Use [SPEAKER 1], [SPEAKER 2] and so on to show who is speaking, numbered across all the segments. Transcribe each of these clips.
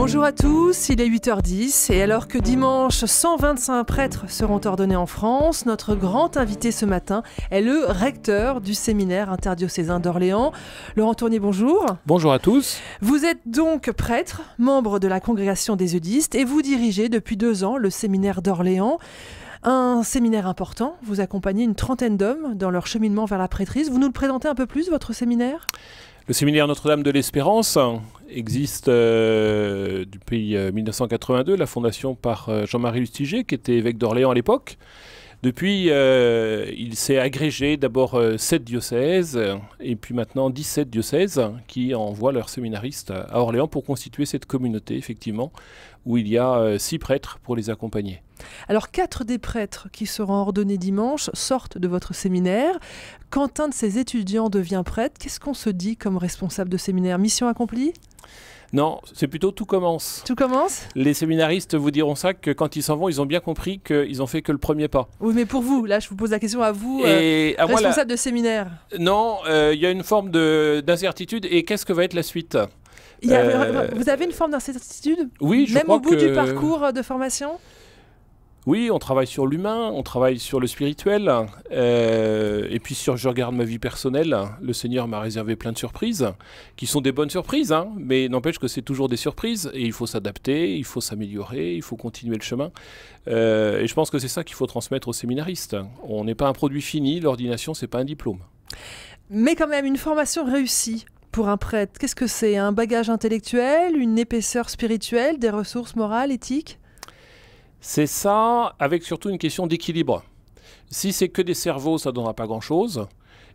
[SPEAKER 1] Bonjour à tous, il est 8h10 et alors que dimanche 125 prêtres seront ordonnés en France, notre grand invité ce matin est le recteur du séminaire interdiocésain d'Orléans. Laurent Tournier, bonjour.
[SPEAKER 2] Bonjour à tous.
[SPEAKER 1] Vous êtes donc prêtre, membre de la congrégation des eudistes et vous dirigez depuis deux ans le séminaire d'Orléans. Un séminaire important, vous accompagnez une trentaine d'hommes dans leur cheminement vers la prêtrise. Vous nous le présentez un peu plus, votre séminaire
[SPEAKER 2] le séminaire Notre-Dame de l'Espérance existe euh, depuis 1982, euh, la fondation par euh, Jean-Marie Lustiger, qui était évêque d'Orléans à l'époque, depuis, euh, il s'est agrégé d'abord 7 euh, diocèses et puis maintenant 17 diocèses qui envoient leurs séminaristes à Orléans pour constituer cette communauté, effectivement, où il y a euh, six prêtres pour les accompagner.
[SPEAKER 1] Alors, quatre des prêtres qui seront ordonnés dimanche sortent de votre séminaire. Quand un de ces étudiants devient prêtre, qu'est-ce qu'on se dit comme responsable de séminaire Mission accomplie
[SPEAKER 2] non, c'est plutôt tout commence. Tout commence Les séminaristes vous diront ça que quand ils s'en vont, ils ont bien compris qu'ils ont fait que le premier pas.
[SPEAKER 1] Oui, mais pour vous, là, je vous pose la question à vous, euh, ah, responsable de séminaire.
[SPEAKER 2] Non, euh, il y a une forme d'incertitude. Et qu'est-ce que va être la suite euh,
[SPEAKER 1] Vous avez une forme d'incertitude Oui, je Même au bout du parcours de formation
[SPEAKER 2] oui, on travaille sur l'humain, on travaille sur le spirituel, euh, et puis sur je regarde ma vie personnelle, le Seigneur m'a réservé plein de surprises, qui sont des bonnes surprises, hein, mais n'empêche que c'est toujours des surprises, et il faut s'adapter, il faut s'améliorer, il faut continuer le chemin. Euh, et je pense que c'est ça qu'il faut transmettre aux séminaristes. On n'est pas un produit fini, l'ordination, n'est pas un diplôme.
[SPEAKER 1] Mais quand même, une formation réussie, pour un prêtre Qu'est-ce que c'est Un bagage intellectuel, une épaisseur spirituelle, des ressources morales, éthiques
[SPEAKER 2] c'est ça, avec surtout une question d'équilibre. Si c'est que des cerveaux, ça ne donnera pas grand-chose.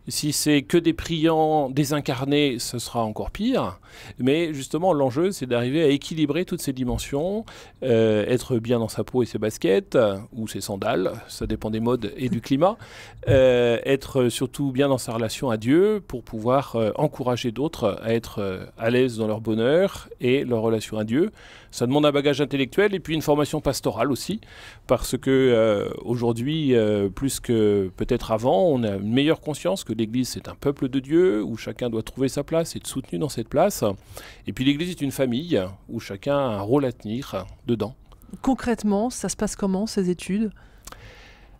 [SPEAKER 2] Si c'est que des priants désincarnés, ce sera encore pire. Mais justement, l'enjeu, c'est d'arriver à équilibrer toutes ces dimensions, euh, être bien dans sa peau et ses baskets, euh, ou ses sandales, ça dépend des modes et du climat, euh, être surtout bien dans sa relation à Dieu pour pouvoir encourager d'autres à être à l'aise dans leur bonheur et leur relation à Dieu. Ça demande un bagage intellectuel et puis une formation pastorale aussi, parce que euh, aujourd'hui, euh, plus que peut-être avant, on a une meilleure conscience que l'Église c'est un peuple de Dieu où chacun doit trouver sa place et être soutenu dans cette place. Et puis l'Église est une famille où chacun a un rôle à tenir dedans.
[SPEAKER 1] Concrètement, ça se passe comment ces études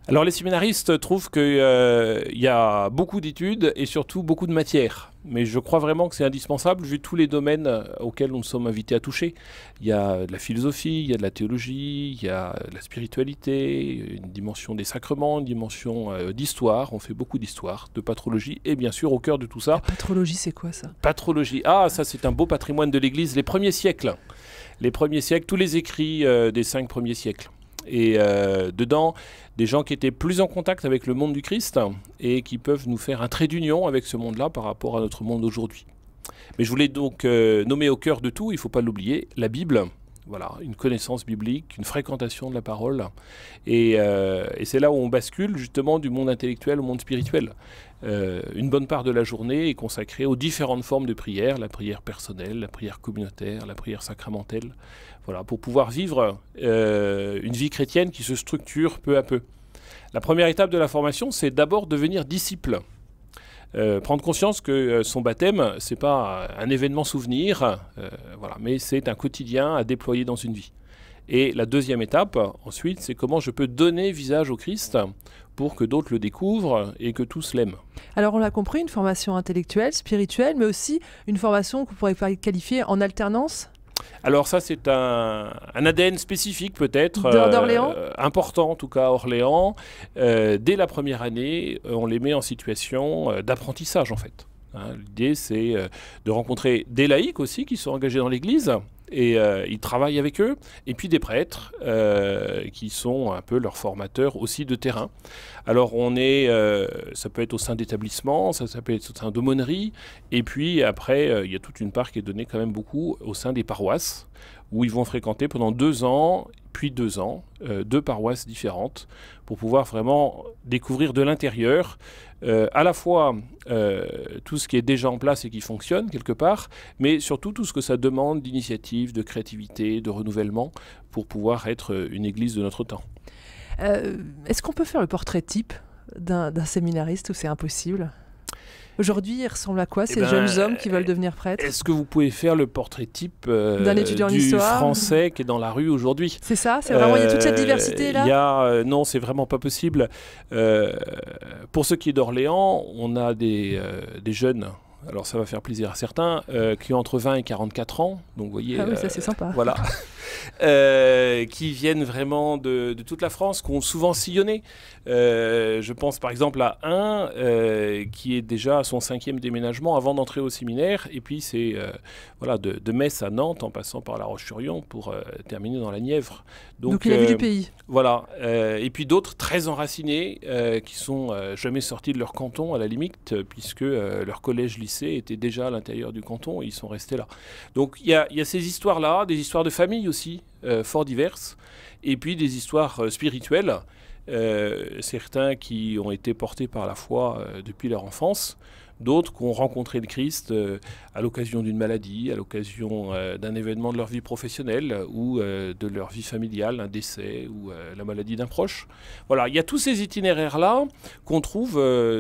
[SPEAKER 2] alors les séminaristes trouvent qu'il euh, y a beaucoup d'études et surtout beaucoup de matières mais je crois vraiment que c'est indispensable vu tous les domaines euh, auxquels nous sommes invités à toucher. Il y a de la philosophie, il y a de la théologie, il y a de la spiritualité, une dimension des sacrements, une dimension euh, d'histoire. On fait beaucoup d'histoire, de patrologie et bien sûr au cœur de tout ça. patrologie, c'est quoi ça Patrologie. Ah, ça c'est un beau patrimoine de l'Église, les premiers siècles. Les premiers siècles, tous les écrits euh, des cinq premiers siècles et euh, dedans des gens qui étaient plus en contact avec le monde du Christ et qui peuvent nous faire un trait d'union avec ce monde-là par rapport à notre monde aujourd'hui. Mais je voulais donc euh, nommer au cœur de tout, il ne faut pas l'oublier, la Bible. Voilà, une connaissance biblique, une fréquentation de la parole. Euh, et, c'est là où on bascule justement du monde intellectuel au monde spirituel. Euh, une bonne part de la journée est consacrée aux différentes formes de prière, la prière personnelle, la prière communautaire, la prière sacramentelle, voilà, pour pouvoir vivre euh, une vie chrétienne qui se structure peu à peu. La première étape de la formation, c'est d'abord devenir disciple. Euh, prendre conscience que euh, son baptême, n'est pas un événement souvenir, euh, voilà, mais c'est un quotidien à déployer dans une vie. Et la deuxième étape, ensuite, c'est comment je peux donner visage au Christ pour que d'autres le découvrent et que tous l'aiment.
[SPEAKER 1] Alors on l'a compris, une formation intellectuelle, spirituelle, mais aussi une formation qu'on pourrait qualifier en alternance
[SPEAKER 2] alors ça, c'est un, ADN spécifique peut-être. Euh, important en tout cas, Orléans. Euh, dès la première année, euh, on les met en situation d'apprentissage en fait. Hein, l'idée, c'est de rencontrer des laïcs aussi qui sont engagés dans l'Église et euh, ils travaillent avec eux. Et puis des prêtres euh, qui sont un peu leurs formateurs aussi de terrain. Alors on est, euh, ça peut être au sein d'établissements, ça, ça, peut être au sein d'aumôneries. Et puis après, il y a toute une part qui est donnée quand même beaucoup au sein des paroisses où ils vont fréquenter pendant deux ans depuis deux ans, euh, deux paroisses différentes, pour pouvoir vraiment découvrir de l'intérieur euh, à la fois euh, tout ce qui est déjà en place et qui fonctionne quelque part, mais surtout tout ce que ça demande d'initiative, de créativité, de renouvellement, pour pouvoir être une église de notre temps.
[SPEAKER 1] Est-ce qu'on peut faire le portrait type d'un séminariste ou c'est impossible Aujourd'hui, ils ressemblent à quoi eh ces ben, jeunes hommes qui
[SPEAKER 2] euh, veulent devenir prêtres Est-ce que vous pouvez faire le portrait type euh, d'un étudiant du histoire français qui est dans la rue aujourd'hui C'est ça, c'est vraiment il y a toute cette euh, diversité là. Y a, non, c'est vraiment pas possible. pour ce qui est d'Orléans, on a des, des jeunes alors ça va faire plaisir à certains, euh, qui ont entre 20 et 44 ans, donc vous voyez... Ah oui, c'est euh, sympa. Voilà. Euh, qui viennent vraiment de, toute la France, qui ont souvent sillonné. je pense par exemple à un qui est déjà à son cinquième déménagement avant d'entrer au séminaire, et puis c'est voilà, de, Metz à Nantes en passant par La Roche-sur-Yon pour terminer dans la Nièvre. Donc, il a vu du pays. Voilà. et puis d'autres très enracinés qui sont jamais sortis de leur canton à la limite, puisque leur collège lycée étaient déjà à l'intérieur du canton et ils sont restés là. Donc il y a, ces histoires-là, des histoires de famille aussi, euh, fort diverses, et puis des histoires euh, spirituelles, euh, certains qui ont été portés par la foi depuis leur enfance d'autres qui ont rencontré le Christ euh, à l'occasion d'une maladie, à l'occasion euh, d'un événement de leur vie professionnelle ou euh, de leur vie familiale, un décès ou la maladie d'un proche. Voilà, il y a tous ces itinéraires-là qu'on trouve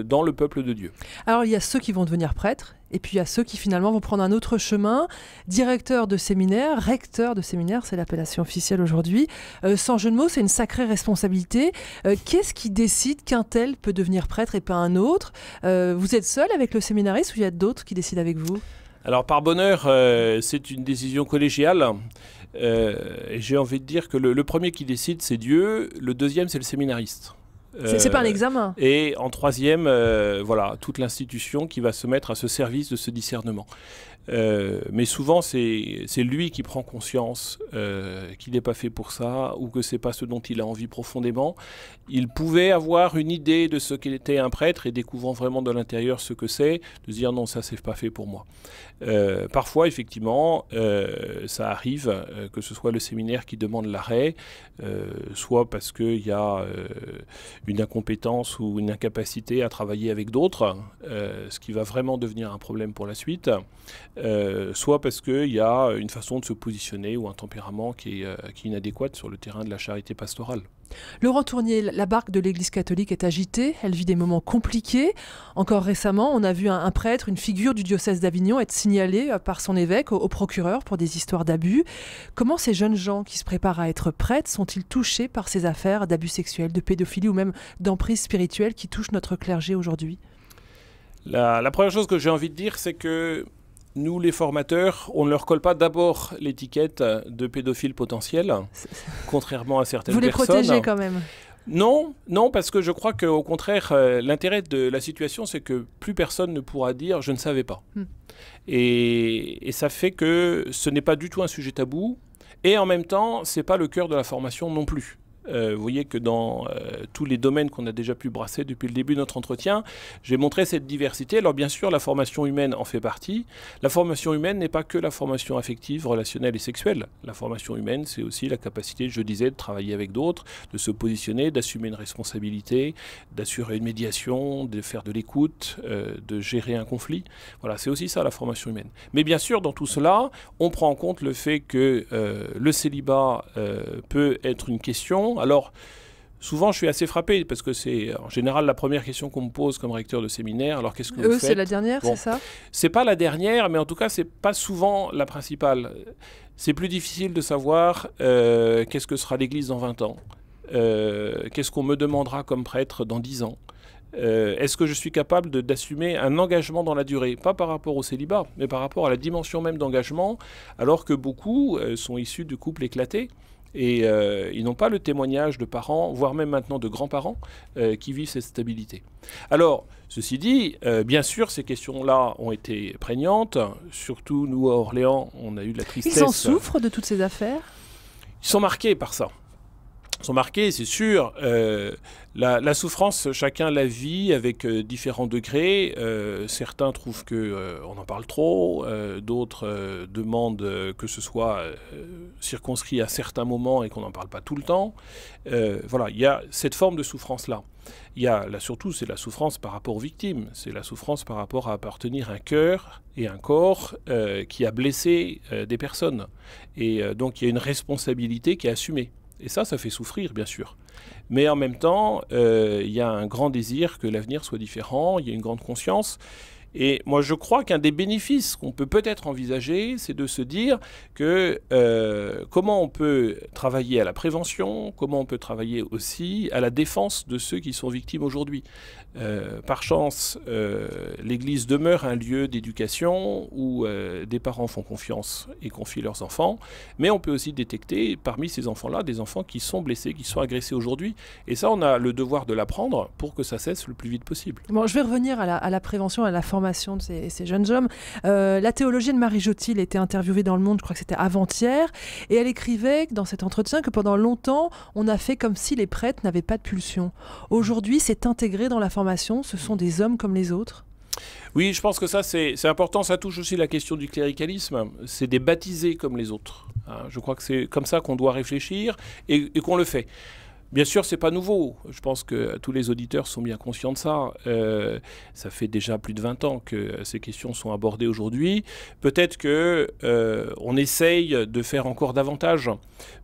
[SPEAKER 2] dans le peuple de Dieu.
[SPEAKER 1] Alors il y a ceux qui vont devenir prêtres et puis il y a ceux qui finalement vont prendre un autre chemin, directeur de séminaire, recteur de séminaire, c'est l'appellation officielle aujourd'hui. Euh, sans jeu de mots, c'est une sacrée responsabilité. Euh, qu'est-ce qui décide qu'un tel peut devenir prêtre et pas un autre euh, Vous êtes seul avec le séminariste ou il y a d'autres qui décident avec vous
[SPEAKER 2] alors par bonheur, c'est une décision collégiale. J'ai envie de dire que le premier qui décide, c'est Dieu, le deuxième, c'est le séminariste. C'est pas un euh, examen. Et en troisième, euh, voilà, toute l'institution qui va se mettre à ce service de ce discernement. Euh, mais souvent, c'est lui qui prend conscience euh, qu'il n'est pas fait pour ça ou que c'est pas ce dont il a envie profondément. Il pouvait avoir une idée de ce qu'était un prêtre et découvrant vraiment de l'intérieur ce que c'est, de se dire non, ça, c'est pas fait pour moi. Euh, parfois, effectivement, ça arrive que ce soit le séminaire qui demande l'arrêt, soit parce qu'il y a une incompétence ou une incapacité à travailler avec d'autres, ce qui va vraiment devenir un problème pour la suite. Euh, soit parce qu'il y a une façon de se positionner ou un tempérament qui est, euh, inadéquat sur le terrain de la charité pastorale.
[SPEAKER 1] Laurent Tournier, la barque de l'Église catholique est agitée, elle vit des moments compliqués. Encore récemment, on a vu un, prêtre, une figure du diocèse d'Avignon être signalé euh, par son évêque au, procureur pour des histoires d'abus. Comment ces jeunes gens qui se préparent à être prêtres sont-ils touchés par ces affaires d'abus sexuels, de pédophilie ou même d'emprise spirituelle qui touchent notre clergé aujourd'hui
[SPEAKER 2] la première chose que j'ai envie de dire, c'est que nous, les formateurs, on ne leur colle pas d'abord l'étiquette de pédophile potentiel, contrairement à certaines personnes. Vous les protégez quand même non, non, parce que je crois qu'au contraire, euh, l'intérêt de la situation, c'est que plus personne ne pourra dire je ne savais pas. Hmm. Et, et, ça fait que ce n'est pas du tout un sujet tabou. Et en même temps, c'est pas le cœur de la formation non plus. Euh, vous voyez que dans euh, tous les domaines qu'on a déjà pu brasser depuis le début de notre entretien, j'ai montré cette diversité. Alors bien sûr, la formation humaine en fait partie. La formation humaine n'est pas que la formation affective, relationnelle et sexuelle. La formation humaine, c'est aussi la capacité, je disais, de travailler avec d'autres, de se positionner, d'assumer une responsabilité, d'assurer une médiation, de faire de l'écoute, euh, de gérer un conflit. Voilà, c'est aussi ça la formation humaine. Mais bien sûr, dans tout cela, on prend en compte le fait que le célibat peut être une question alors, souvent, je suis assez frappé parce que c'est en général la première question qu'on me pose comme recteur de séminaire. Alors, qu'est-ce que vous faites c'est la dernière, c'est ça C'est pas la dernière, mais en tout cas, c'est pas souvent la principale. C'est plus difficile de savoir euh, qu'est-ce que sera l'Église dans 20 ans. Euh, qu'est-ce qu'on me demandera comme prêtre dans 10 ans euh, Est-ce que je suis capable d'assumer un engagement dans la durée Pas par rapport au célibat, mais par rapport à la dimension même d'engagement, alors que beaucoup sont issus de couples éclatés. Et euh, ils n'ont pas le témoignage de parents, voire même maintenant de grands-parents, euh, qui vivent cette stabilité. Alors, ceci dit, euh, bien sûr, ces questions-là ont été prégnantes. Surtout, nous, à Orléans, on a eu de la tristesse. Ils en souffrent de toutes ces affaires Ils sont marqués par ça sont marqués, c'est sûr. Euh, la, souffrance, chacun la vit avec euh, différents degrés. Euh, certains trouvent que on en parle trop, d'autres demandent que ce soit circonscrit à certains moments et qu'on n'en parle pas tout le temps. voilà, il y a cette forme de souffrance là. Il y a là surtout, c'est la souffrance par rapport aux victimes, c'est la souffrance par rapport à appartenir à un cœur et un corps qui a blessé des personnes. Et donc il y a une responsabilité qui est assumée. Et ça, ça fait souffrir, bien sûr. Mais en même temps, euh, il y a un grand désir que l'avenir soit différent, il y a une grande conscience. Et moi, je crois qu'un des bénéfices qu'on peut peut-être envisager, c'est de se dire que euh, comment on peut travailler à la prévention, comment on peut travailler aussi à la défense de ceux qui sont victimes aujourd'hui. Euh, par chance, euh, l'Église demeure un lieu d'éducation où euh, des parents font confiance et confient leurs enfants, mais on peut aussi détecter parmi ces enfants-là des enfants qui sont blessés, qui sont agressés aujourd'hui. Et ça, on a le devoir de l'apprendre pour que ça cesse le plus vite possible.
[SPEAKER 1] Bon, je vais revenir à la, prévention, à la formation de ces, ces jeunes hommes. la théologienne Marie Jotil était interviewée dans Le Monde, je crois que c'était avant-hier, et elle écrivait dans cet entretien que pendant longtemps, on a fait comme si les prêtres n'avaient pas de pulsion. Aujourd'hui, c'est intégré dans la formation ce sont des hommes comme les autres
[SPEAKER 2] oui, je pense que ça, c'est important. Ça touche aussi la question du cléricalisme. C'est des baptisés comme les autres. Hein, je crois que c'est comme ça qu'on doit réfléchir et, et qu'on le fait. Bien sûr, c'est pas nouveau. Je pense que tous les auditeurs sont bien conscients de ça. Euh, ça fait déjà plus de 20 ans que ces questions sont abordées aujourd'hui. Peut-être que euh, on essaye de faire encore davantage.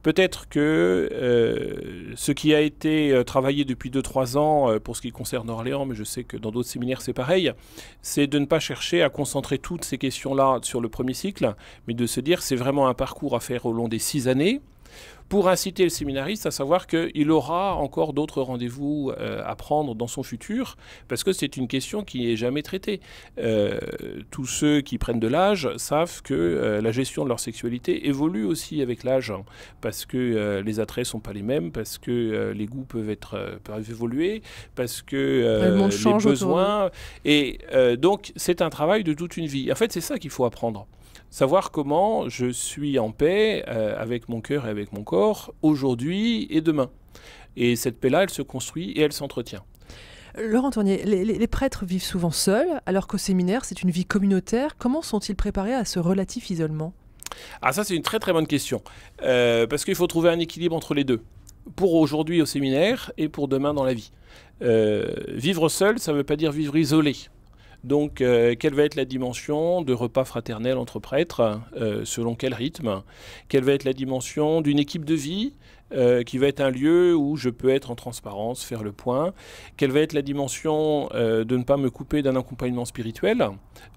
[SPEAKER 2] Peut-être que euh, ce qui a été travaillé depuis 2-3 ans pour ce qui concerne Orléans, mais je sais que dans d'autres séminaires c'est pareil, c'est de ne pas chercher à concentrer toutes ces questions-là sur le premier cycle, mais de se dire c'est vraiment un parcours à faire au long des 6 années pour inciter le séminariste à savoir qu'il aura encore d'autres rendez-vous euh, à prendre dans son futur, parce que c'est une question qui n'est jamais traitée. Euh, tous ceux qui prennent de l'âge savent que euh, la gestion de leur sexualité évolue aussi avec l'âge, hein, parce que les attraits ne sont pas les mêmes, parce que les goûts peuvent être peuvent évoluer, parce que les besoins. Et donc c'est un travail de toute une vie. En fait, c'est ça qu'il faut apprendre savoir comment je suis en paix euh, avec mon cœur et avec mon corps aujourd'hui et demain. Et cette paix-là, elle se construit et elle s'entretient.
[SPEAKER 1] Laurent Tournier, les, prêtres vivent souvent seuls, alors qu'au séminaire, c'est une vie communautaire. Comment sont-ils préparés à ce relatif isolement
[SPEAKER 2] Ah ça, c'est une très très bonne question, euh, parce qu'il faut trouver un équilibre entre les deux, pour aujourd'hui au séminaire et pour demain dans la vie. Euh, vivre seul, ça ne veut pas dire vivre isolé. Donc, euh, quelle va être la dimension de repas fraternel entre prêtres euh, Selon quel rythme Quelle va être la dimension d'une équipe de vie euh, qui va être un lieu où je peux être en transparence, faire le point. Quelle va être la dimension de ne pas me couper d'un accompagnement spirituel,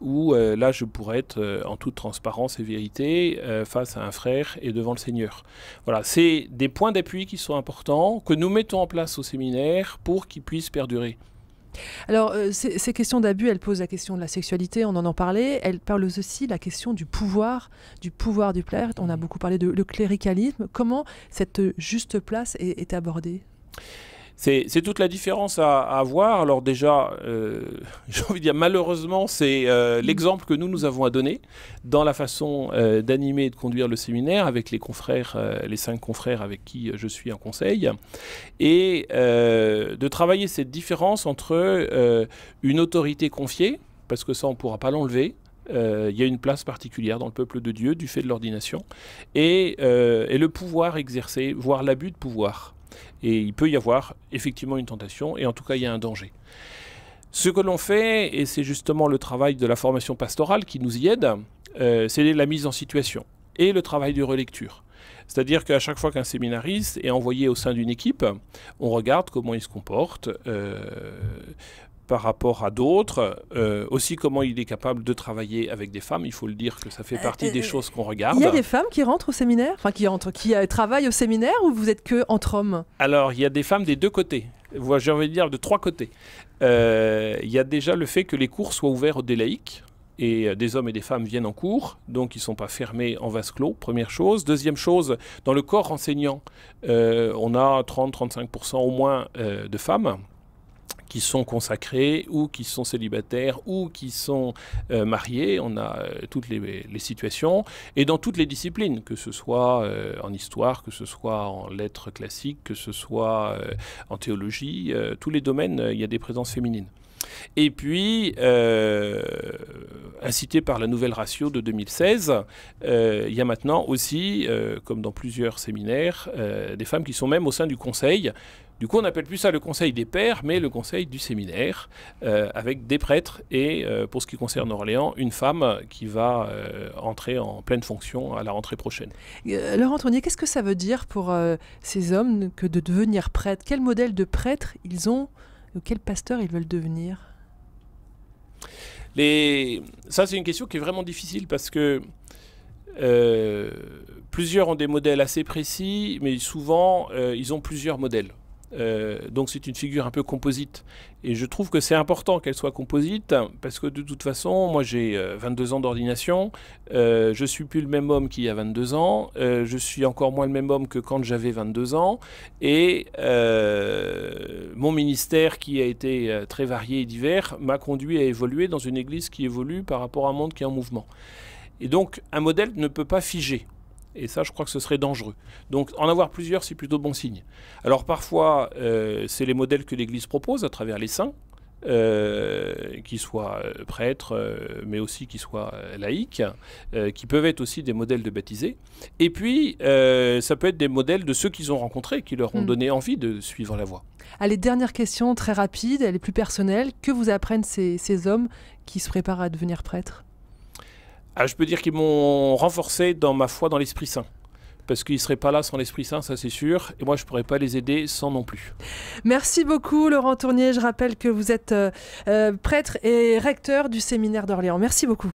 [SPEAKER 2] où là je pourrais être en toute transparence et vérité face à un frère et devant le Seigneur. Voilà, c'est des points d'appui qui sont importants, que nous mettons en place au séminaire pour qu'ils puissent perdurer.
[SPEAKER 1] Alors, euh, ces, questions d'abus, elles posent la question de la sexualité, on en a parlé. Elles parlent aussi de la question du pouvoir, du pouvoir du plaire. On a beaucoup parlé de le cléricalisme. Comment cette juste place est abordée
[SPEAKER 2] c'est toute la différence à, avoir. Alors déjà, euh, j'ai envie de dire malheureusement, c'est euh, l'exemple que nous, nous avons à donner dans la façon euh, d'animer et de conduire le séminaire avec les confrères, les cinq confrères avec qui je suis en conseil, et de travailler cette différence entre une autorité confiée, parce que ça, on ne pourra pas l'enlever, il y a une place particulière dans le peuple de Dieu du fait de l'ordination, et, le pouvoir exercé, voire l'abus de pouvoir. Et il peut y avoir effectivement une tentation, et en tout cas, il y a un danger. Ce que l'on fait, et c'est justement le travail de la formation pastorale qui nous y aide, euh, c'est la mise en situation et le travail de relecture. C'est-à-dire qu'à chaque fois qu'un séminariste est envoyé au sein d'une équipe, on regarde comment il se comporte, euh, par rapport à d'autres, euh, aussi comment il est capable de travailler avec des femmes. Il faut le dire que ça fait euh, partie euh, des choses qu'on regarde. Il y a des
[SPEAKER 1] femmes qui rentrent au séminaire, enfin qui entrent qui travaillent au séminaire ou vous êtes que entre hommes
[SPEAKER 2] Alors il y a des femmes des deux côtés. J'ai envie de dire de trois côtés. Il y a déjà le fait que les cours soient ouverts aux délaïques et des hommes et des femmes viennent en cours, donc ils ne sont pas fermés en vase clos, première chose. Deuxième chose, dans le corps enseignant, on a 30-35% au moins de femmes qui sont consacrés ou qui sont célibataires ou qui sont euh, mariés. On a euh, toutes les, situations et dans toutes les disciplines, que ce soit euh, en histoire, que ce soit en lettres classiques, que ce soit en théologie, tous les domaines, il y a des présences féminines. Et puis, incité par la nouvelle ratio de 2016, il y a maintenant aussi, comme dans plusieurs séminaires, des femmes qui sont même au sein du conseil. Du coup, on n'appelle plus ça le conseil des pères, mais le conseil du séminaire, euh, avec des prêtres et, euh, pour ce qui concerne Orléans, une femme qui va euh, entrer en pleine fonction à la rentrée prochaine. Laurent
[SPEAKER 1] Tournier, qu'est-ce que ça veut dire pour ces hommes que de devenir prêtre Quel modèle de prêtre ils ont quel pasteur ils veulent devenir
[SPEAKER 2] Ça, c'est une question qui est vraiment difficile parce que plusieurs ont des modèles assez précis, mais souvent, ils ont plusieurs modèles. Euh, donc c'est une figure un peu composite. Et je trouve que c'est important qu'elle soit composite parce que de toute façon, moi j'ai 22 euh, ans d'ordination, euh, je suis plus le même homme qu'il y a 22 ans, euh, je suis encore moins le même homme que quand j'avais 22 ans. Et mon ministère qui a été très varié et divers m'a conduit à évoluer dans une église qui évolue par rapport à un monde qui est en mouvement. Et donc un modèle ne peut pas figer. Et ça, je crois que ce serait dangereux. Donc en avoir plusieurs, c'est plutôt bon signe. Alors parfois, euh, c'est les modèles que l'Église propose à travers les saints, euh, qui soient euh, prêtres, euh, mais aussi qui soient laïcs, qui peuvent être aussi des modèles de baptisés. Et puis, ça peut être des modèles de ceux qu'ils ont rencontrés, qui leur ont mm. donné envie de suivre la voie.
[SPEAKER 1] Allez, dernière question très rapide, elle est plus personnelle. Que vous apprennent ces hommes qui se préparent à devenir prêtres
[SPEAKER 2] ah, je peux dire qu'ils m'ont renforcé dans ma foi dans l'Esprit Saint parce qu'ils ne seraient pas là sans l'Esprit Saint, ça c'est sûr, et moi je ne pourrais pas les aider sans non plus.
[SPEAKER 1] Merci beaucoup Laurent Tournier, je rappelle que vous êtes euh, euh, prêtre et recteur du séminaire d'Orléans. Merci beaucoup.